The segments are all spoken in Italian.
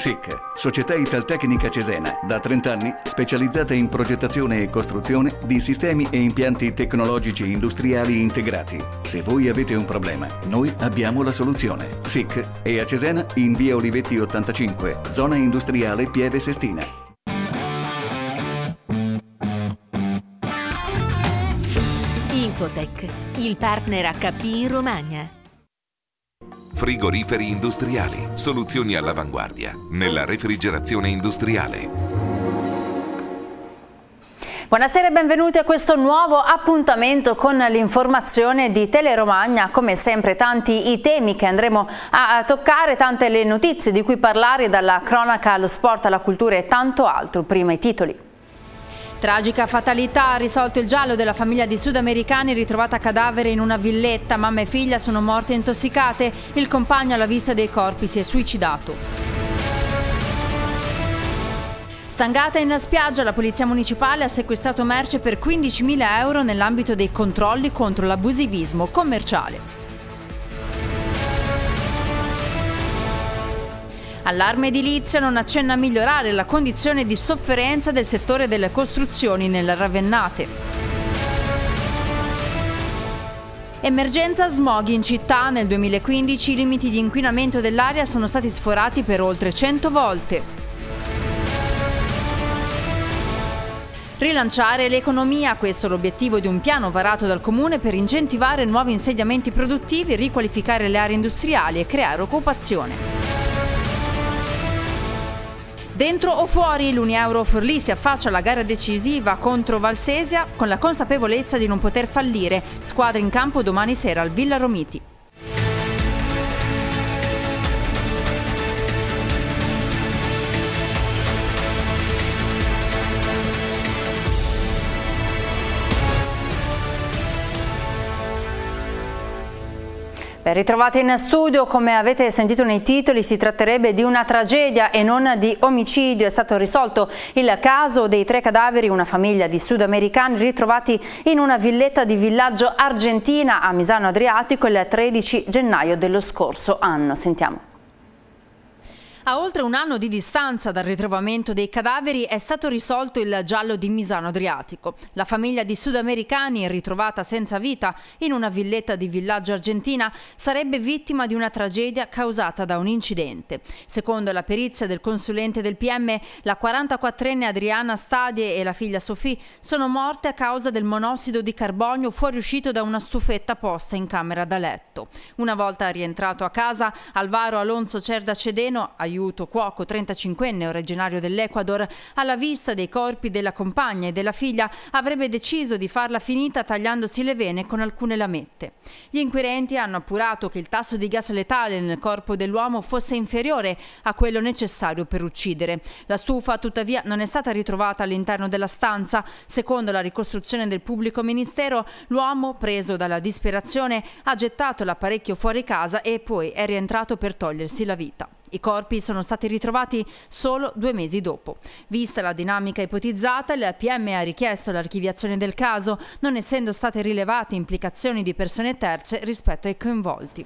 SIC, Società Italtecnica Cesena, da 30 anni specializzata in progettazione e costruzione di sistemi e impianti tecnologici industriali integrati. Se voi avete un problema, noi abbiamo la soluzione. SIC è a Cesena in via Olivetti 85, zona industriale Pieve Sestina. Infotech, il partner HP in Romagna. Frigoriferi industriali, soluzioni all'avanguardia nella refrigerazione industriale. Buonasera e benvenuti a questo nuovo appuntamento con l'informazione di Teleromagna. Come sempre tanti i temi che andremo a toccare, tante le notizie di cui parlare dalla cronaca allo sport alla cultura e tanto altro. Prima i titoli. Tragica fatalità ha risolto il giallo della famiglia di sudamericani ritrovata cadavere in una villetta. Mamma e figlia sono morte intossicate, il compagno alla vista dei corpi si è suicidato. Stangata in spiaggia, la Polizia Municipale ha sequestrato merce per 15.000 euro nell'ambito dei controlli contro l'abusivismo commerciale. Allarme edilizia non accenna a migliorare la condizione di sofferenza del settore delle costruzioni nella Ravennate. Emergenza smog in città. Nel 2015 i limiti di inquinamento dell'aria sono stati sforati per oltre 100 volte. Rilanciare l'economia, questo è l'obiettivo di un piano varato dal Comune per incentivare nuovi insediamenti produttivi, riqualificare le aree industriali e creare occupazione. Dentro o fuori, l'Unia Euro Forlì si affaccia alla gara decisiva contro Valsesia con la consapevolezza di non poter fallire. Squadra in campo domani sera al Villa Romiti. Ben ritrovati in studio, come avete sentito nei titoli si tratterebbe di una tragedia e non di omicidio, è stato risolto il caso dei tre cadaveri, una famiglia di sudamericani ritrovati in una villetta di villaggio argentina a Misano Adriatico il 13 gennaio dello scorso anno. Sentiamo. A oltre un anno di distanza dal ritrovamento dei cadaveri è stato risolto il giallo di Misano Adriatico. La famiglia di sudamericani ritrovata senza vita in una villetta di villaggio argentina sarebbe vittima di una tragedia causata da un incidente. Secondo la perizia del consulente del PM, la 44enne Adriana Stadie e la figlia Sofì sono morte a causa del monossido di carbonio fuoriuscito da una stufetta posta in camera da letto. Una volta rientrato a casa, Alvaro Alonso Cerda Cedeno, aiutato aiuto Cuoco, 35enne originario dell'Ecuador, alla vista dei corpi della compagna e della figlia, avrebbe deciso di farla finita tagliandosi le vene con alcune lamette. Gli inquirenti hanno appurato che il tasso di gas letale nel corpo dell'uomo fosse inferiore a quello necessario per uccidere. La stufa tuttavia non è stata ritrovata all'interno della stanza. Secondo la ricostruzione del pubblico ministero, l'uomo, preso dalla disperazione, ha gettato l'apparecchio fuori casa e poi è rientrato per togliersi la vita. I corpi sono stati ritrovati solo due mesi dopo. Vista la dinamica ipotizzata, il PM ha richiesto l'archiviazione del caso, non essendo state rilevate implicazioni di persone terze rispetto ai coinvolti.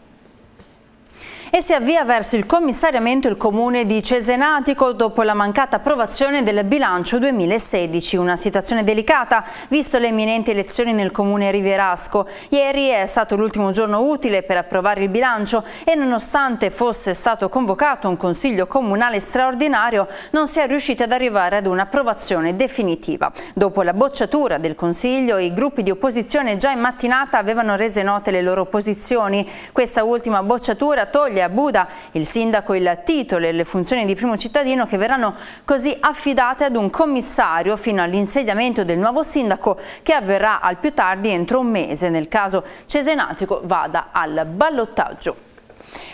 E si avvia verso il commissariamento il comune di Cesenatico dopo la mancata approvazione del bilancio 2016, una situazione delicata visto le imminenti elezioni nel comune rivierasco. Ieri è stato l'ultimo giorno utile per approvare il bilancio e nonostante fosse stato convocato un consiglio comunale straordinario non si è riusciti ad arrivare ad un'approvazione definitiva. Dopo la bocciatura del consiglio i gruppi di opposizione già in mattinata avevano rese note le loro posizioni. Questa ultima bocciatura toglie a Buda il sindaco il titolo e le funzioni di primo cittadino che verranno così affidate ad un commissario fino all'insediamento del nuovo sindaco che avverrà al più tardi entro un mese nel caso Cesenatico vada al ballottaggio.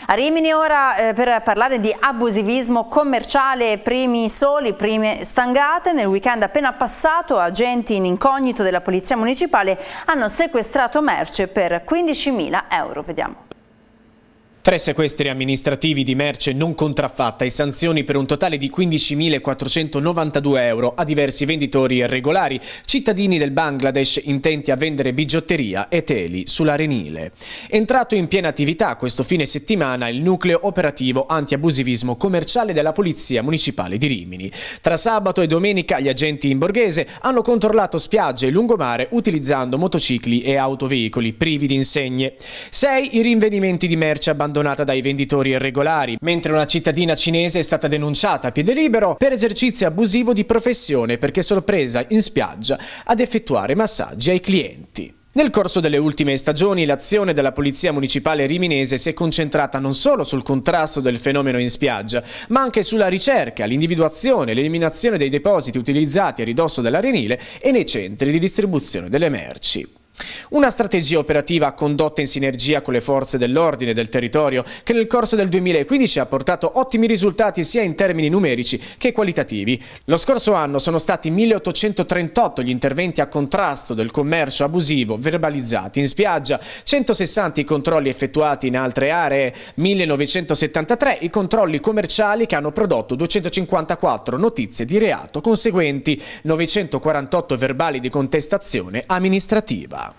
A Rimini ora eh, per parlare di abusivismo commerciale, primi soli, prime stangate. Nel weekend appena passato agenti in incognito della Polizia Municipale hanno sequestrato merce per 15.000 euro. Vediamo. Tre sequestri amministrativi di merce non contraffatta e sanzioni per un totale di 15.492 euro a diversi venditori irregolari, cittadini del Bangladesh intenti a vendere bigiotteria e teli sull'Arenile. Entrato in piena attività questo fine settimana il nucleo operativo antiabusivismo commerciale della Polizia Municipale di Rimini. Tra sabato e domenica gli agenti in borghese hanno controllato spiagge e lungomare utilizzando motocicli e autoveicoli privi di insegne. Sei i rinvenimenti di merce abbandonati abbandonata dai venditori irregolari, mentre una cittadina cinese è stata denunciata a piede libero per esercizio abusivo di professione perché sorpresa in spiaggia ad effettuare massaggi ai clienti. Nel corso delle ultime stagioni l'azione della Polizia Municipale riminese si è concentrata non solo sul contrasto del fenomeno in spiaggia, ma anche sulla ricerca, l'individuazione e l'eliminazione dei depositi utilizzati a ridosso dell'arenile e nei centri di distribuzione delle merci. Una strategia operativa condotta in sinergia con le forze dell'ordine del territorio che nel corso del 2015 ha portato ottimi risultati sia in termini numerici che qualitativi. Lo scorso anno sono stati 1838 gli interventi a contrasto del commercio abusivo verbalizzati in spiaggia, 160 i controlli effettuati in altre aree, 1973 i controlli commerciali che hanno prodotto 254 notizie di reato conseguenti, 948 verbali di contestazione amministrativa.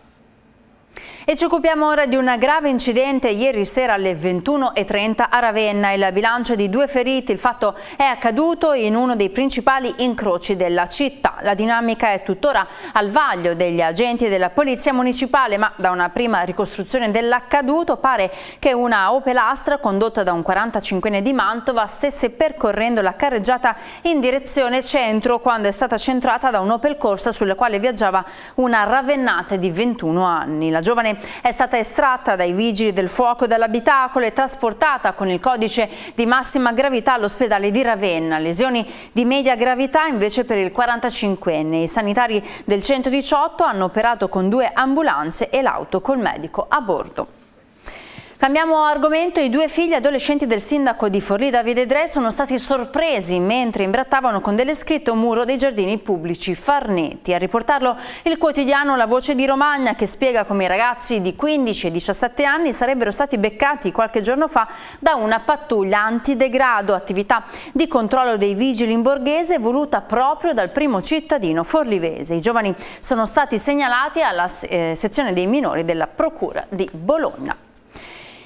E ci occupiamo ora di un grave incidente ieri sera alle 21.30 a Ravenna Il bilancio di due feriti. Il fatto è accaduto in uno dei principali incroci della città. La dinamica è tuttora al vaglio degli agenti della Polizia Municipale, ma da una prima ricostruzione dell'accaduto pare che una Opel Astra condotta da un 45enne di Mantova stesse percorrendo la carreggiata in direzione centro quando è stata centrata da un'Opel Corsa sulla quale viaggiava una ravennate di 21 anni. La giovane è stata estratta dai vigili del fuoco dall'abitacolo e trasportata con il codice di massima gravità all'ospedale di Ravenna. Lesioni di media gravità invece per il 45enne. I sanitari del 118 hanno operato con due ambulanze e l'auto col medico a bordo. Cambiamo argomento, i due figli adolescenti del sindaco di Forlì, Davide Dre, sono stati sorpresi mentre imbrattavano con delle scritte un muro dei giardini pubblici Farnetti. A riportarlo il quotidiano La Voce di Romagna che spiega come i ragazzi di 15 e 17 anni sarebbero stati beccati qualche giorno fa da una pattuglia antidegrado, attività di controllo dei vigili in borghese voluta proprio dal primo cittadino forlivese. I giovani sono stati segnalati alla eh, sezione dei minori della Procura di Bologna.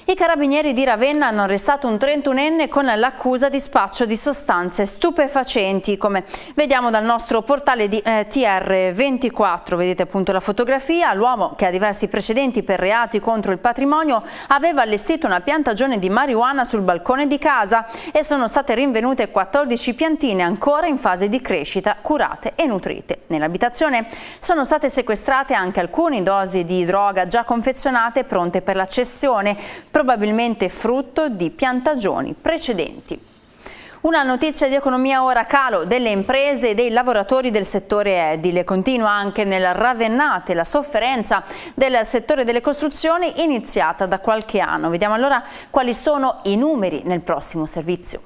I carabinieri di Ravenna hanno arrestato un 31enne con l'accusa di spaccio di sostanze stupefacenti, come vediamo dal nostro portale di eh, TR24. Vedete appunto la fotografia. L'uomo, che ha diversi precedenti per reati contro il patrimonio, aveva allestito una piantagione di marijuana sul balcone di casa e sono state rinvenute 14 piantine ancora in fase di crescita, curate e nutrite. Nell'abitazione sono state sequestrate anche alcune dosi di droga già confezionate e pronte per la cessione probabilmente frutto di piantagioni precedenti. Una notizia di economia ora calo delle imprese e dei lavoratori del settore edile. Continua anche nel Ravennate la sofferenza del settore delle costruzioni iniziata da qualche anno. Vediamo allora quali sono i numeri nel prossimo servizio.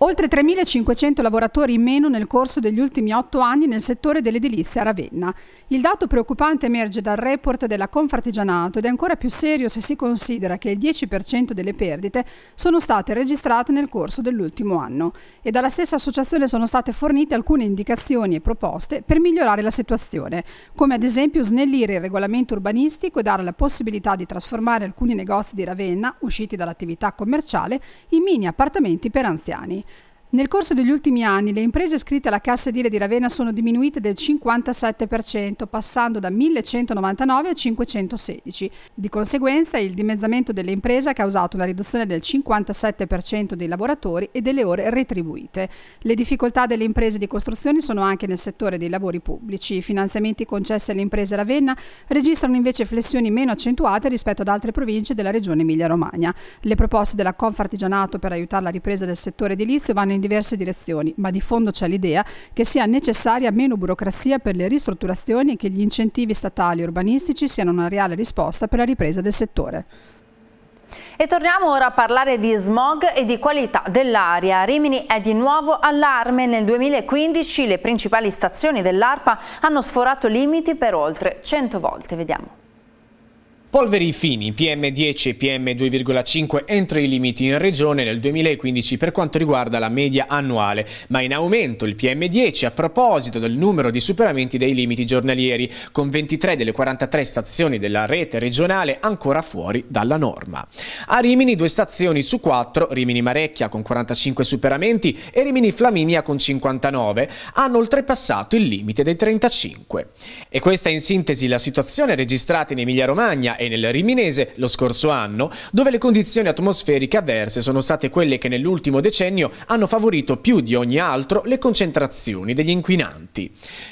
Oltre 3.500 lavoratori in meno nel corso degli ultimi otto anni nel settore dell'edilizia a Ravenna. Il dato preoccupante emerge dal report della Confartigianato ed è ancora più serio se si considera che il 10% delle perdite sono state registrate nel corso dell'ultimo anno e dalla stessa associazione sono state fornite alcune indicazioni e proposte per migliorare la situazione, come ad esempio snellire il regolamento urbanistico e dare la possibilità di trasformare alcuni negozi di Ravenna, usciti dall'attività commerciale, in mini appartamenti per anziani. Nel corso degli ultimi anni le imprese iscritte alla Cassa Edile di Ravenna sono diminuite del 57%, passando da 1199 a 516. Di conseguenza, il dimezzamento delle imprese ha causato una riduzione del 57% dei lavoratori e delle ore retribuite. Le difficoltà delle imprese di costruzione sono anche nel settore dei lavori pubblici. I finanziamenti concessi alle imprese Ravenna registrano invece flessioni meno accentuate rispetto ad altre province della regione Emilia-Romagna. Le proposte della Confartigianato per aiutare la ripresa del settore edilizio vanno in in diverse direzioni, ma di fondo c'è l'idea che sia necessaria meno burocrazia per le ristrutturazioni e che gli incentivi statali e urbanistici siano una reale risposta per la ripresa del settore. E torniamo ora a parlare di smog e di qualità dell'aria. Rimini è di nuovo allarme. Nel 2015 le principali stazioni dell'ARPA hanno sforato limiti per oltre 100 volte. Vediamo. Polveri fini PM10 e PM2,5 entro i limiti in regione nel 2015 per quanto riguarda la media annuale, ma in aumento il PM10 a proposito del numero di superamenti dei limiti giornalieri, con 23 delle 43 stazioni della rete regionale ancora fuori dalla norma. A Rimini due stazioni su quattro, Rimini Marecchia con 45 superamenti e Rimini Flaminia con 59, hanno oltrepassato il limite dei 35. E questa è in sintesi la situazione registrata in Emilia Romagna e nel Riminese lo scorso anno, dove le condizioni atmosferiche avverse sono state quelle che nell'ultimo decennio hanno favorito più di ogni altro le concentrazioni degli inquinanti.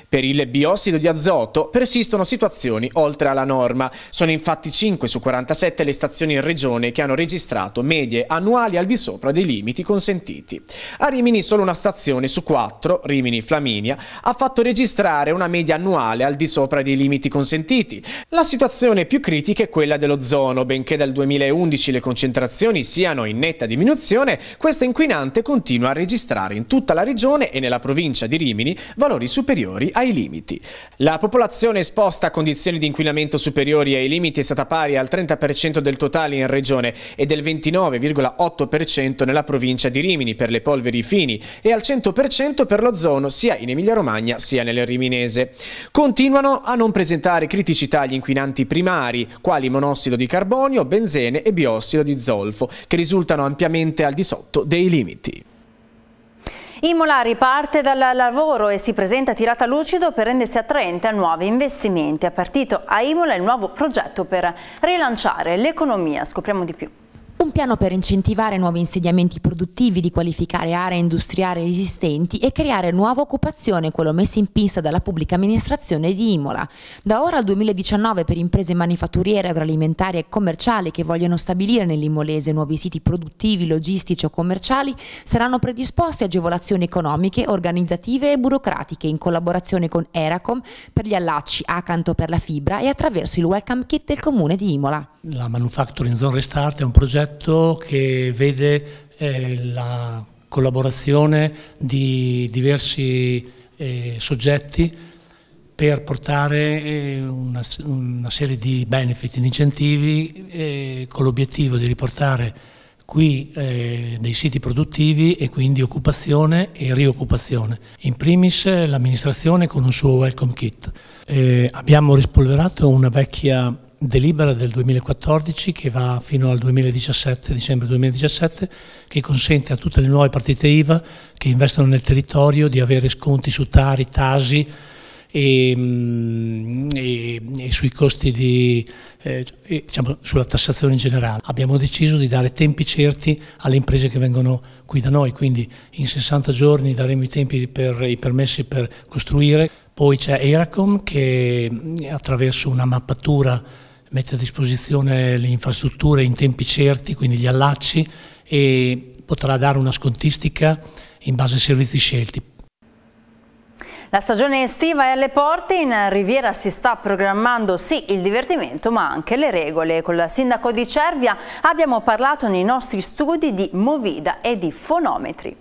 Per il biossido di azoto persistono situazioni oltre alla norma. Sono infatti 5 su 47 le stazioni in regione che hanno registrato medie annuali al di sopra dei limiti consentiti. A Rimini solo una stazione su 4, Rimini Flaminia, ha fatto registrare una media annuale al di sopra dei limiti consentiti. La situazione più critica identiche quella dell'ozono, benché dal 2011 le concentrazioni siano in netta diminuzione, questo inquinante continua a registrare in tutta la regione e nella provincia di Rimini valori superiori ai limiti. La popolazione esposta a condizioni di inquinamento superiori ai limiti è stata pari al 30% del totale in regione e del 29,8% nella provincia di Rimini per le polveri fini e al 100% per l'ozono sia in Emilia-Romagna sia nel riminese. Continuano a non presentare criticità gli inquinanti primari, quali monossido di carbonio, benzene e biossido di zolfo, che risultano ampiamente al di sotto dei limiti. Imola riparte dal lavoro e si presenta tirata lucido per rendersi attraente a nuovi investimenti. È partito a Imola il nuovo progetto per rilanciare l'economia. Scopriamo di più un piano per incentivare nuovi insediamenti produttivi, di qualificare aree industriali esistenti e creare nuova occupazione, quello messo in pista dalla pubblica amministrazione di Imola. Da ora al 2019 per imprese manifatturiere, agroalimentari e commerciali che vogliono stabilire nell'Imolese nuovi siti produttivi, logistici o commerciali saranno predisposte agevolazioni economiche, organizzative e burocratiche in collaborazione con Eracom per gli allacci Acanto per la fibra e attraverso il Welcome Kit del comune di Imola. La Manufacturing Zone Restart è un progetto progetto che vede eh, la collaborazione di diversi eh, soggetti per portare eh, una, una, serie di benefit, di incentivi eh, con l'obiettivo di riportare qui eh, dei siti produttivi e quindi occupazione e rioccupazione. In primis eh, l'amministrazione con un suo welcome kit. Eh, abbiamo rispolverato una vecchia delibera del 2014 che va fino al 2017, dicembre 2017, che consente a tutte le nuove partite IVA che investono nel territorio di avere sconti su Tari, Tasi, e, ehm, e, e sui costi di, eh, diciamo, sulla tassazione in generale. Abbiamo deciso di dare tempi certi alle imprese che vengono qui da noi, quindi in 60 giorni daremo i tempi per i permessi per costruire. Poi c'è Eracom che mm, attraverso una mappatura mette a disposizione le infrastrutture in tempi certi, quindi gli allacci, e potrà dare una scontistica in base ai servizi scelti. La stagione estiva è alle porte, in Riviera si sta programmando sì il divertimento ma anche le regole. Con il sindaco di Cervia abbiamo parlato nei nostri studi di Movida e di fonometri.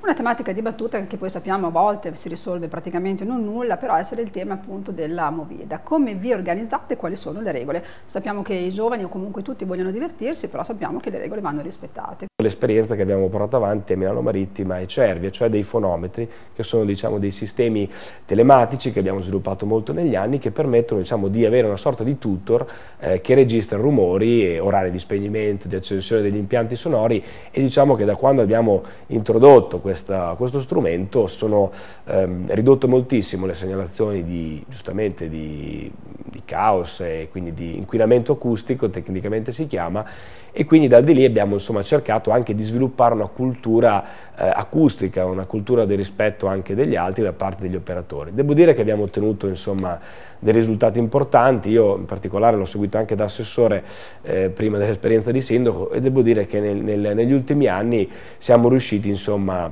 Una tematica dibattuta che poi sappiamo a volte si risolve praticamente non nulla, però essere il tema appunto della Movida. Come vi organizzate e quali sono le regole? Sappiamo che i giovani o comunque tutti vogliono divertirsi, però sappiamo che le regole vanno rispettate l'esperienza che abbiamo portato avanti a Milano Marittima e Cervia, cioè dei fonometri, che sono diciamo, dei sistemi telematici che abbiamo sviluppato molto negli anni, che permettono diciamo, di avere una sorta di tutor eh, che registra rumori, orari di spegnimento, di accensione degli impianti sonori e diciamo che da quando abbiamo introdotto questa, questo strumento sono ehm, ridotte moltissimo le segnalazioni di, giustamente di, di caos e quindi di inquinamento acustico, tecnicamente si chiama, e quindi dal di lì abbiamo insomma, cercato cercato anche di sviluppare una cultura eh, acustica, una cultura di rispetto anche degli altri da parte degli operatori. Devo dire che abbiamo ottenuto insomma, dei risultati importanti, io in particolare l'ho seguito anche da assessore eh, prima dell'esperienza di sindaco e devo dire che nel, nel, negli ultimi anni siamo riusciti insomma,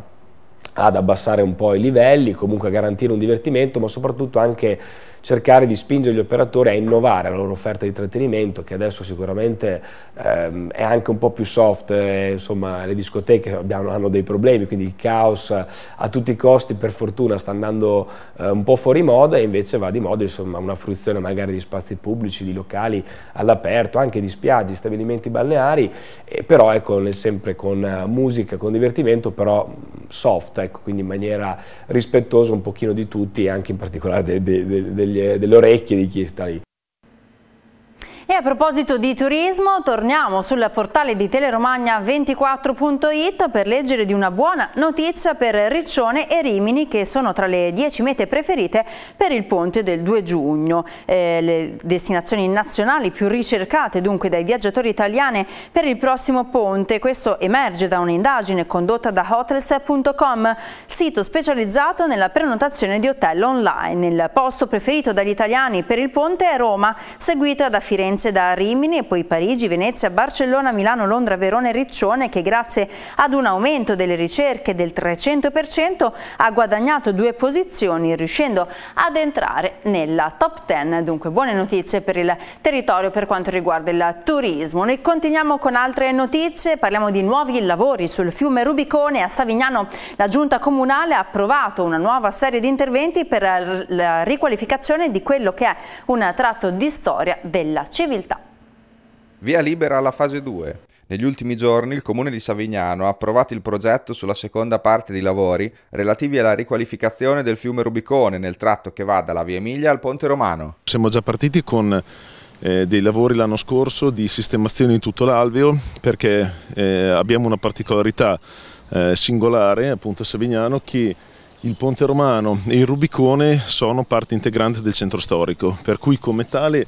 ad abbassare un po' i livelli, comunque a garantire un divertimento, ma soprattutto anche cercare di spingere gli operatori a innovare la loro offerta di trattenimento che adesso sicuramente ehm, è anche un po' più soft, eh, insomma le discoteche abbiamo, hanno dei problemi, quindi il caos a tutti i costi per fortuna sta andando eh, un po' fuori moda e invece va di moda insomma, una fruizione magari di spazi pubblici, di locali all'aperto, anche di spiagge, stabilimenti balneari, eh, però ecco, sempre con eh, musica, con divertimento, però soft, ecco, quindi in maniera rispettosa un pochino di tutti e anche in particolare degli delle, delle orecchie di chi sta lì. E a proposito di turismo, torniamo sul portale di teleromagna24.it per leggere di una buona notizia per Riccione e Rimini che sono tra le 10 mete preferite per il ponte del 2 giugno. Eh, le destinazioni nazionali più ricercate dunque dai viaggiatori italiani per il prossimo ponte. Questo emerge da un'indagine condotta da hotels.com, sito specializzato nella prenotazione di hotel online. Il posto preferito dagli italiani per il ponte è Roma, seguita da Firenze provenienze da Rimini e poi Parigi, Venezia, Barcellona, Milano, Londra, Verona e Riccione che grazie ad un aumento delle ricerche del 300% ha guadagnato due posizioni riuscendo ad entrare nella top 10. Dunque buone notizie per il territorio per quanto riguarda il turismo. Noi continuiamo con altre notizie, parliamo di nuovi lavori sul fiume Rubicone a Savignano. La giunta comunale ha approvato una nuova serie di interventi per la riqualificazione di quello che è un tratto di storia della civiltà civiltà. Via libera alla fase 2. Negli ultimi giorni il comune di Savignano ha approvato il progetto sulla seconda parte di lavori relativi alla riqualificazione del fiume Rubicone nel tratto che va dalla via Emilia al Ponte Romano. Siamo già partiti con eh, dei lavori l'anno scorso di sistemazione in tutto l'alveo perché eh, abbiamo una particolarità eh, singolare appunto a Savignano che il Ponte Romano e il Rubicone sono parte integrante del centro storico per cui come tale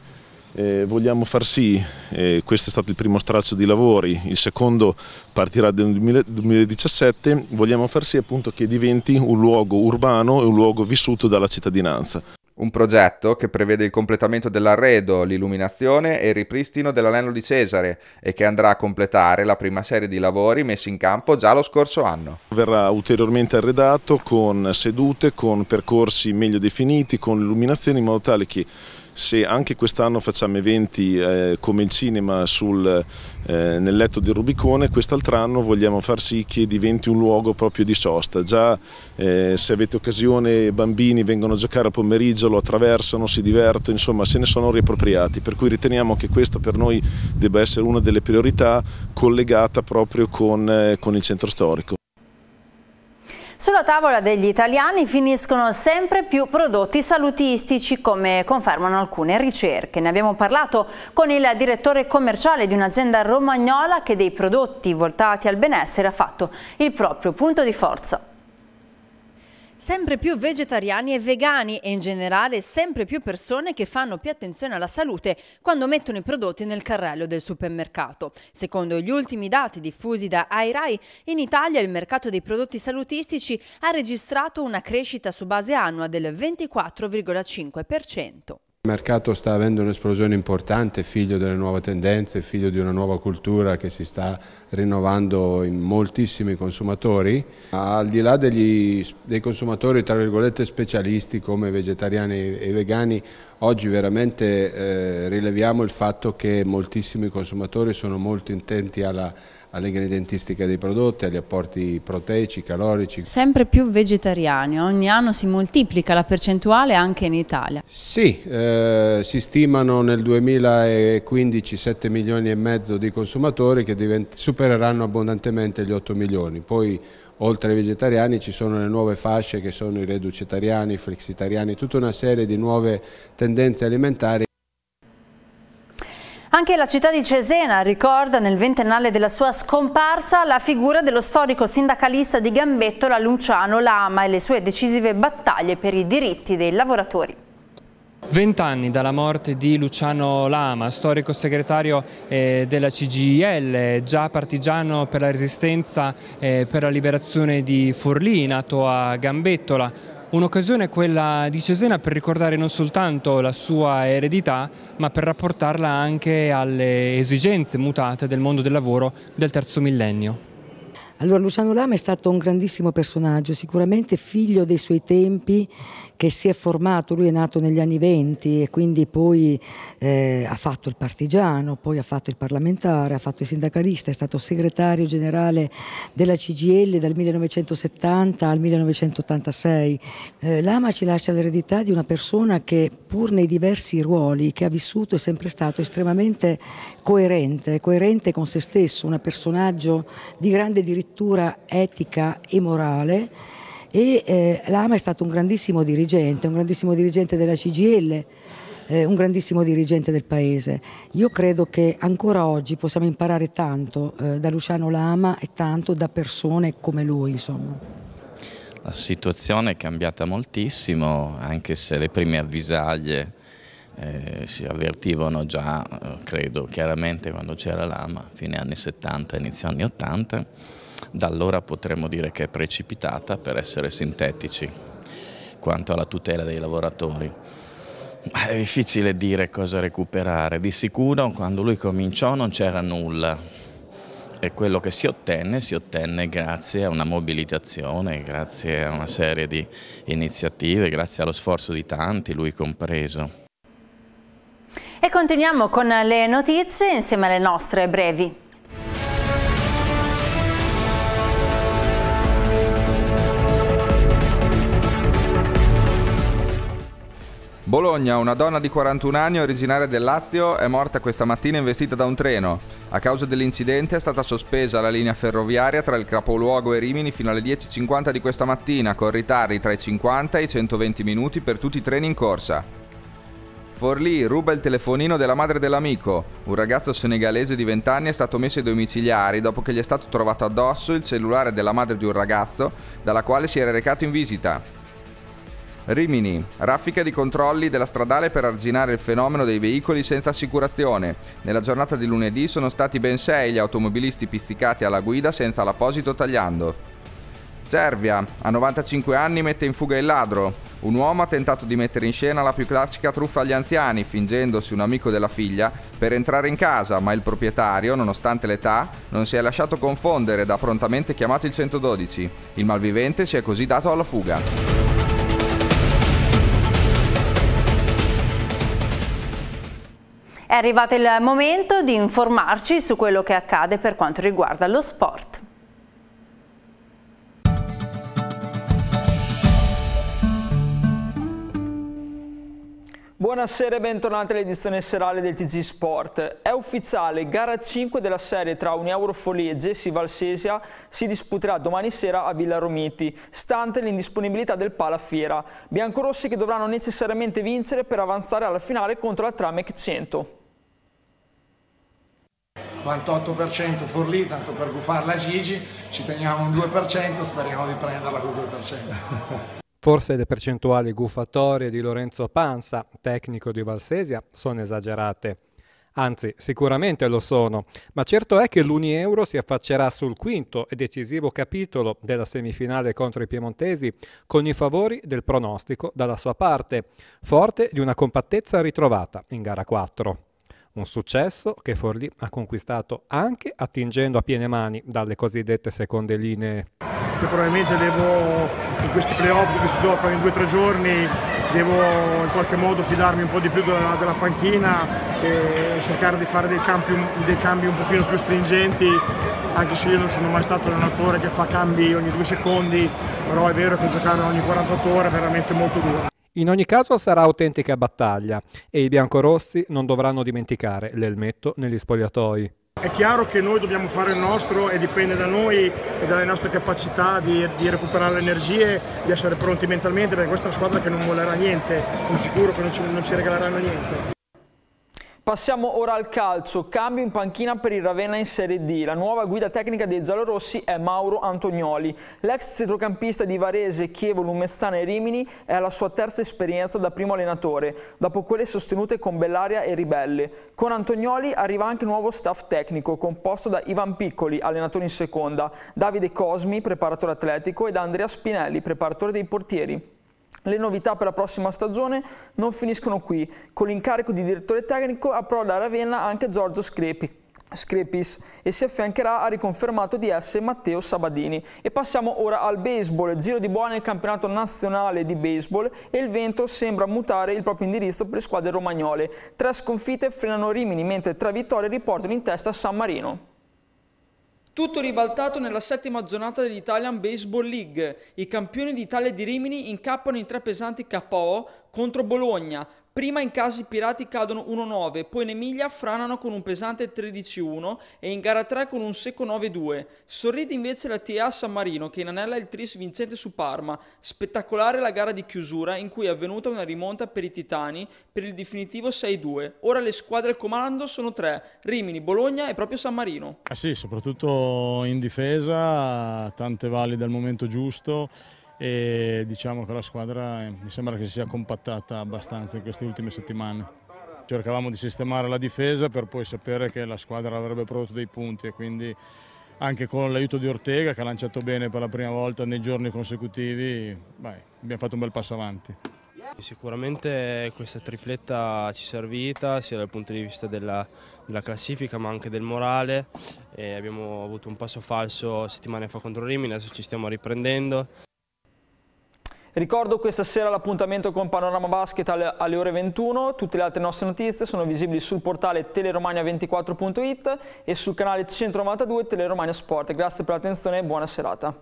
eh, vogliamo far sì, eh, questo è stato il primo straccio di lavori, il secondo partirà nel 2017, vogliamo far sì appunto che diventi un luogo urbano e un luogo vissuto dalla cittadinanza. Un progetto che prevede il completamento dell'arredo, l'illuminazione e il ripristino dell'anello di Cesare e che andrà a completare la prima serie di lavori messi in campo già lo scorso anno. Verrà ulteriormente arredato con sedute, con percorsi meglio definiti, con illuminazione in modo tale che se anche quest'anno facciamo eventi eh, come il cinema sul, eh, nel letto del Rubicone, quest'altro anno vogliamo far sì che diventi un luogo proprio di sosta. Già eh, se avete occasione i bambini vengono a giocare a pomeriggio, lo attraversano, si divertono, insomma se ne sono riappropriati, per cui riteniamo che questo per noi debba essere una delle priorità collegata proprio con, eh, con il centro storico. Sulla tavola degli italiani finiscono sempre più prodotti salutistici, come confermano alcune ricerche. Ne abbiamo parlato con il direttore commerciale di un'azienda romagnola che dei prodotti voltati al benessere ha fatto il proprio punto di forza. Sempre più vegetariani e vegani e in generale sempre più persone che fanno più attenzione alla salute quando mettono i prodotti nel carrello del supermercato. Secondo gli ultimi dati diffusi da AIRAI, in Italia il mercato dei prodotti salutistici ha registrato una crescita su base annua del 24,5%. Il mercato sta avendo un'esplosione importante, figlio delle nuove tendenze, figlio di una nuova cultura che si sta rinnovando in moltissimi consumatori. Al di là degli, dei consumatori tra virgolette specialisti come vegetariani e vegani, oggi veramente eh, rileviamo il fatto che moltissimi consumatori sono molto intenti alla all'ingredientistica dei prodotti, agli apporti proteici, calorici. Sempre più vegetariani, ogni anno si moltiplica la percentuale anche in Italia. Sì, eh, si stimano nel 2015 7 milioni e mezzo di consumatori che supereranno abbondantemente gli 8 milioni. Poi oltre ai vegetariani ci sono le nuove fasce che sono i reducetariani, i flexitariani, tutta una serie di nuove tendenze alimentari anche la città di Cesena ricorda nel ventennale della sua scomparsa la figura dello storico sindacalista di Gambettola Luciano Lama e le sue decisive battaglie per i diritti dei lavoratori. Vent'anni dalla morte di Luciano Lama, storico segretario eh, della CGIL, già partigiano per la resistenza eh, per la liberazione di Forlì, nato a Gambettola, Un'occasione quella di Cesena per ricordare non soltanto la sua eredità, ma per rapportarla anche alle esigenze mutate del mondo del lavoro del terzo millennio. Allora, Luciano Lama è stato un grandissimo personaggio, sicuramente figlio dei suoi tempi, che si è formato, lui è nato negli anni venti e quindi poi eh, ha fatto il partigiano, poi ha fatto il parlamentare, ha fatto il sindacalista, è stato segretario generale della CGL dal 1970 al 1986. Eh, Lama ci lascia l'eredità di una persona che pur nei diversi ruoli che ha vissuto è sempre stato estremamente coerente, coerente con se stesso, un personaggio di grande diritto cultura etica e morale e eh, Lama è stato un grandissimo dirigente, un grandissimo dirigente della CGL, eh, un grandissimo dirigente del paese. Io credo che ancora oggi possiamo imparare tanto eh, da Luciano Lama e tanto da persone come lui. Insomma. La situazione è cambiata moltissimo, anche se le prime avvisaglie eh, si avvertivano già, eh, credo, chiaramente quando c'era Lama, fine anni 70, inizio anni 80 da allora potremmo dire che è precipitata per essere sintetici quanto alla tutela dei lavoratori. Ma è difficile dire cosa recuperare, di sicuro quando lui cominciò non c'era nulla e quello che si ottenne si ottenne grazie a una mobilitazione, grazie a una serie di iniziative, grazie allo sforzo di tanti, lui compreso. E continuiamo con le notizie insieme alle nostre brevi. Bologna, una donna di 41 anni originaria del Lazio è morta questa mattina investita da un treno. A causa dell'incidente è stata sospesa la linea ferroviaria tra il capoluogo e Rimini fino alle 10.50 di questa mattina, con ritardi tra i 50 e i 120 minuti per tutti i treni in corsa. Forlì ruba il telefonino della madre dell'amico. Un ragazzo senegalese di 20 anni è stato messo ai domiciliari dopo che gli è stato trovato addosso il cellulare della madre di un ragazzo dalla quale si era recato in visita. Rimini, raffica di controlli della stradale per arginare il fenomeno dei veicoli senza assicurazione. Nella giornata di lunedì sono stati ben sei gli automobilisti pizzicati alla guida senza l'apposito tagliando. Cervia, a 95 anni, mette in fuga il ladro. Un uomo ha tentato di mettere in scena la più classica truffa agli anziani, fingendosi un amico della figlia, per entrare in casa, ma il proprietario, nonostante l'età, non si è lasciato confondere ed ha prontamente chiamato il 112. Il malvivente si è così dato alla fuga. È arrivato il momento di informarci su quello che accade per quanto riguarda lo sport. Buonasera e bentornati all'edizione serale del TG Sport. È ufficiale, gara 5 della serie tra Uniaurofolie e Gessi Valsesia si disputerà domani sera a Villa Romiti, stante l'indisponibilità del Palafiera. Biancorossi che dovranno necessariamente vincere per avanzare alla finale contro la Tramec 100. 48% Forlì, tanto per gufarla Gigi, ci teniamo un 2%, speriamo di prenderla col 2%. Forse le percentuali gufatorie di Lorenzo Panza, tecnico di Valsesia, sono esagerate. Anzi, sicuramente lo sono, ma certo è che l'Unieuro si affaccerà sul quinto e decisivo capitolo della semifinale contro i piemontesi con i favori del pronostico dalla sua parte, forte di una compattezza ritrovata in gara 4 un successo che Forlì ha conquistato anche attingendo a piene mani dalle cosiddette seconde linee. Io probabilmente devo, in questi playoff che si giocano in due o tre giorni, devo in qualche modo fidarmi un po' di più della, della panchina e cercare di fare dei campi, dei cambi un pochino più stringenti, anche se io non sono mai stato un allenatore che fa cambi ogni due secondi, però è vero che giocare ogni 48 ore è veramente molto duro. In ogni caso sarà autentica battaglia e i biancorossi non dovranno dimenticare l'elmetto negli spogliatoi. È chiaro che noi dobbiamo fare il nostro e dipende da noi e dalle nostre capacità di, di, recuperare le energie, di essere pronti mentalmente, perché questa è una squadra che non mollerà niente, sono sicuro che non ci, non ci regaleranno niente. Passiamo ora al calcio, cambio in panchina per il Ravenna in Serie D. La nuova guida tecnica dei giallorossi è Mauro Antonioli. L'ex centrocampista di Varese, Chievo, Lumezzana e Rimini è alla sua terza esperienza da primo allenatore, dopo quelle sostenute con Bellaria e Ribelle. Con Antonioli arriva anche il nuovo staff tecnico, composto da Ivan Piccoli, allenatore in seconda, Davide Cosmi, preparatore atletico, e da Andrea Spinelli, preparatore dei portieri. Le novità per la prossima stagione non finiscono qui, con l'incarico di direttore tecnico approda a Ravenna anche Giorgio Screpi, Screpis e si affiancherà a riconfermato di esse Matteo Sabadini. E passiamo ora al baseball, giro di buona nel campionato nazionale di baseball e il vento sembra mutare il proprio indirizzo per le squadre romagnole. Tre sconfitte frenano Rimini, mentre tre vittorie riportano in testa San Marino. Tutto ribaltato nella settima giornata dell'Italian Baseball League. I campioni d'Italia di Rimini incappano in tre pesanti KO contro Bologna, Prima in casi pirati cadono 1-9, poi in Emilia franano con un pesante 13-1 e in gara 3 con un secco 9-2. Sorride invece la TA San Marino che inanella il tris vincente su Parma. Spettacolare la gara di chiusura in cui è avvenuta una rimonta per i Titani per il definitivo 6-2. Ora le squadre al comando sono tre, Rimini, Bologna e proprio San Marino. Eh sì, soprattutto in difesa, tante valide al momento giusto e diciamo che la squadra eh, mi sembra che si sia compattata abbastanza in queste ultime settimane. Cercavamo di sistemare la difesa per poi sapere che la squadra avrebbe prodotto dei punti e quindi anche con l'aiuto di Ortega che ha lanciato bene per la prima volta nei giorni consecutivi beh, abbiamo fatto un bel passo avanti. Sicuramente questa tripletta ci è servita sia dal punto di vista della, della classifica ma anche del morale e abbiamo avuto un passo falso settimane fa contro Rimini, adesso ci stiamo riprendendo. Ricordo questa sera l'appuntamento con Panorama Basket alle ore 21, tutte le altre nostre notizie sono visibili sul portale teleromania24.it e sul canale 192 Teleromania Sport. Grazie per l'attenzione e buona serata.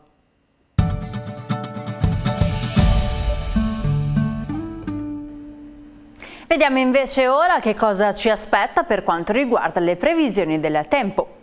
Vediamo invece ora che cosa ci aspetta per quanto riguarda le previsioni del tempo.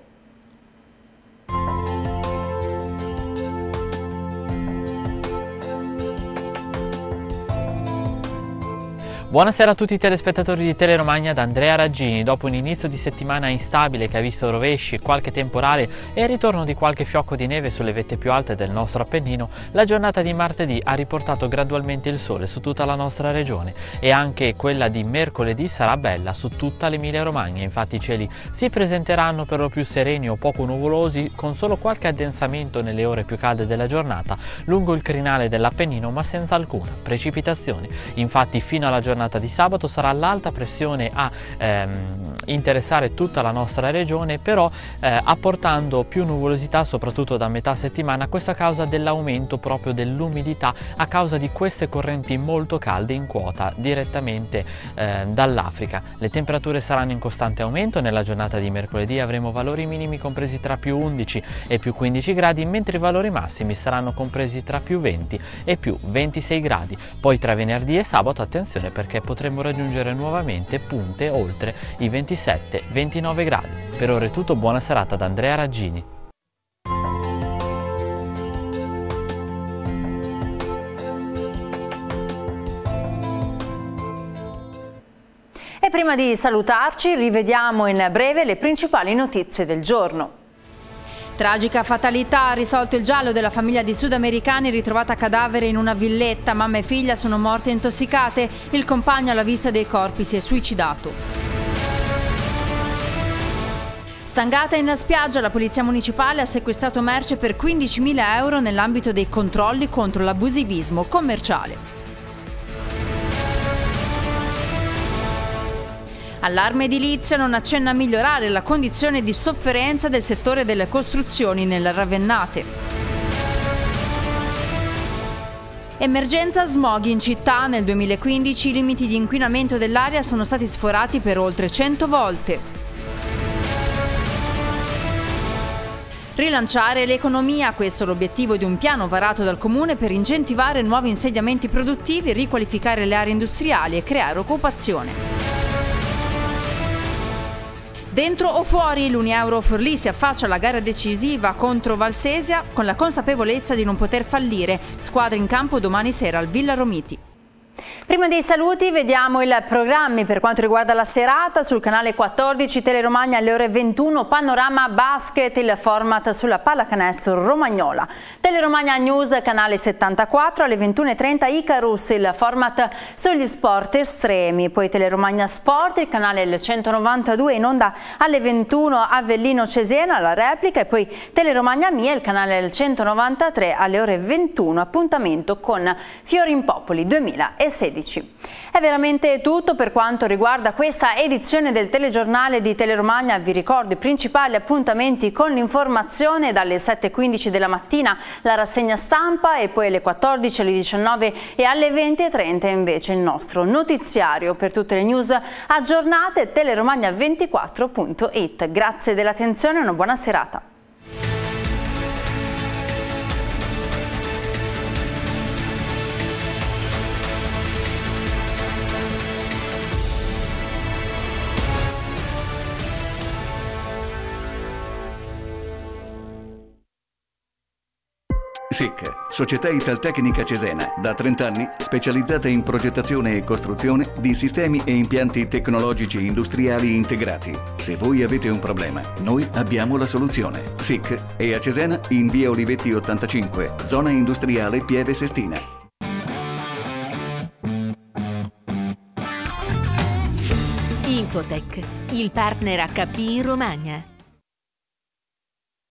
Buonasera a tutti i telespettatori di Teleromagna da Andrea Raggini. Dopo un inizio di settimana instabile che ha visto rovesci, qualche temporale e il ritorno di qualche fiocco di neve sulle vette più alte del nostro Appennino, la giornata di martedì ha riportato gradualmente il sole su tutta la nostra regione e anche quella di mercoledì sarà bella su tutta l'Emilia Romagna. Infatti i cieli si presenteranno per lo più sereni o poco nuvolosi con solo qualche addensamento nelle ore più calde della giornata lungo il crinale dell'Appennino ma senza alcuna precipitazione. Infatti fino alla giornata giornata di sabato sarà l'alta pressione a ehm, interessare tutta la nostra regione però eh, apportando più nuvolosità soprattutto da metà settimana questo a causa dell'aumento proprio dell'umidità a causa di queste correnti molto calde in quota direttamente eh, dall'Africa. Le temperature saranno in costante aumento nella giornata di mercoledì avremo valori minimi compresi tra più 11 e più 15 gradi mentre i valori massimi saranno compresi tra più 20 e più 26 gradi poi tra venerdì e sabato attenzione perché perché potremmo raggiungere nuovamente punte oltre i 27-29 gradi. Per ora è tutto, buona serata da Andrea Raggini. E prima di salutarci rivediamo in breve le principali notizie del giorno. Tragica fatalità ha risolto il giallo della famiglia di sudamericani ritrovata cadavere in una villetta. Mamma e figlia sono morte intossicate, il compagno alla vista dei corpi si è suicidato. Stangata in spiaggia, la Polizia Municipale ha sequestrato merce per 15.000 euro nell'ambito dei controlli contro l'abusivismo commerciale. Allarme edilizia non accenna a migliorare la condizione di sofferenza del settore delle costruzioni nella Ravennate. Emergenza smog in città. Nel 2015 i limiti di inquinamento dell'aria sono stati sforati per oltre 100 volte. Rilanciare l'economia, questo è l'obiettivo di un piano varato dal Comune per incentivare nuovi insediamenti produttivi, riqualificare le aree industriali e creare occupazione. Dentro o fuori l'Uniauro Forlì si affaccia alla gara decisiva contro Valsesia con la consapevolezza di non poter fallire. Squadra in campo domani sera al Villa Romiti. Prima dei saluti vediamo i programmi per quanto riguarda la serata sul canale 14 Teleromagna alle ore 21 Panorama Basket il format sulla pallacanestro romagnola Teleromagna News canale 74 alle 21.30 Icarus il format sugli sport estremi poi Teleromagna Sport il canale 192 in onda alle 21 Avellino Cesena la replica e poi Teleromagna Mia il canale 193 alle ore 21 appuntamento con Fiori in Popoli 2016 16. È veramente tutto per quanto riguarda questa edizione del telegiornale di Teleromagna. Vi ricordo i principali appuntamenti con l'informazione dalle 7.15 della mattina la rassegna stampa e poi alle 14, alle 19 e alle 20.30 invece il nostro notiziario per tutte le news aggiornate teleromagna24.it. Grazie dell'attenzione e una buona serata. Società Italtecnica Cesena, da 30 anni specializzata in progettazione e costruzione di sistemi e impianti tecnologici industriali integrati. Se voi avete un problema, noi abbiamo la soluzione. SIC e a Cesena in via Olivetti 85, zona industriale Pieve Sestina. Infotech, il partner HP in Romagna.